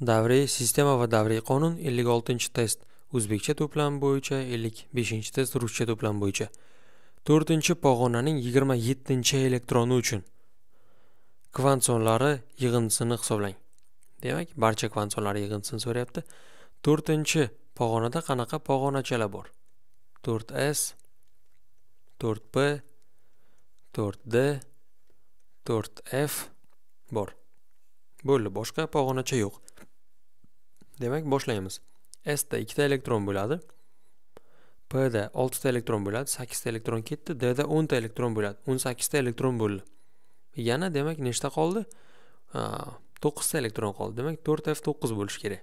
davriy sistema va davriy qonun 56 test o'zbekcha to'plam bo'yicha 55 test ruscha to'plam bo'yicha 4 pog'onaning 27 elektroni uchun kvant sonlari yig'indisini hisoblang demak barcha kvant sonlari yig'indisini so'rayapti 4 pog'onada qanaqa pog'onachalar bor 4s 4p 4d 4f bor bo'ldi boshqa pog'onacha yo'q Demek boşlayımız. S de 2 elektron bölgede. P de 6 elektron bölgede. 8 elektron gitti. D de 10 elektron bölgede. 18 elektron bölgede. Yana demek neşte kaldı? 9 elektron kaldı. Demek 4F9 bölüş kere.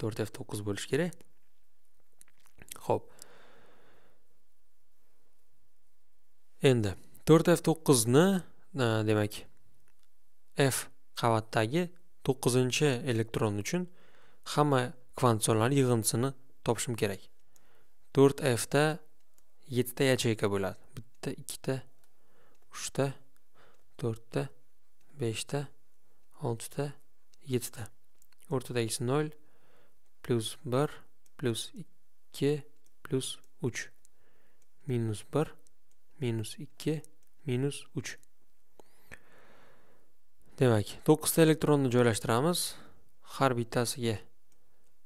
4F9 bölüş kere. Hop. Endi 4F9 ne? Demek F kavattagi 9 elektron için 9 hamma kvantsionlar yig'indisini topishim kerak 4f da 7 ta yacheyka bo'ladi bitta ikkita uchta to'rtta beshta oltita yettita o'rtadagisi nol plyus bir plyus ikki plyus uch minus bir minus ikki minus uch demak to'qqizta elektronni joylashtiramiz har bittasiga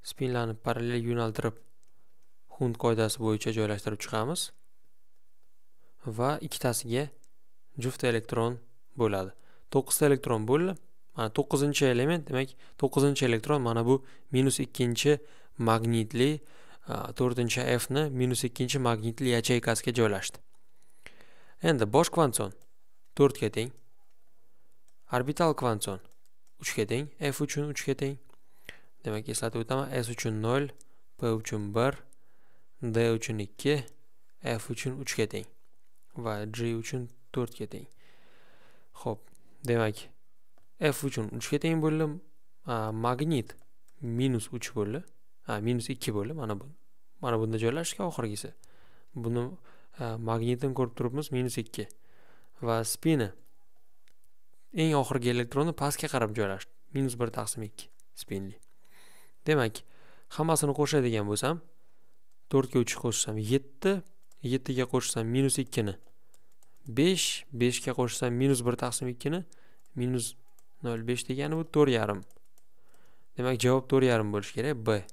spinlarni parallel yo'naltirib hund qoidasi bo'yicha joylashtirib chiqamiz va ikkitasiga juft elektron bo'ladi to'qqizta elektron bo'ldi mana to'qqizinchi element demak to'qqizinchi elektron mana bu minus ikkinchi magnitli to'rtinchi ni minus ikkinchi magnitli yacheykasiga joylashdi endi bosh kvantson to'rtga teng orbital kvantson uchga teng f uchun uchga teng demak eslatib o'taman s uchun 0 p uchun 1 d uchun 2 f uchun 3 ga teng va g uchun 4 ga teng Xo'p, demak f uchun 3 ga teng bo'ldi magnit minus 3 bo'ldi minus 2 bo'ldi mana bu mana bunda joylashgan gisi. buni magnetin ko'rib turibmiz minus 2 va spini eng oxirgi elektroni pastga qarab joylashdi minus 1 taksim 2 spinli demak hammasini qo'shadigan bo'lsam to'rtga uch qo'shsam yetti yettiga qo'shsam minus ikkini besh beshga qo'shsam minus bir taqsim ikkini minus nol besh degani bu to'rt yarim demak javob to'rt yarim bo'lishi kerak b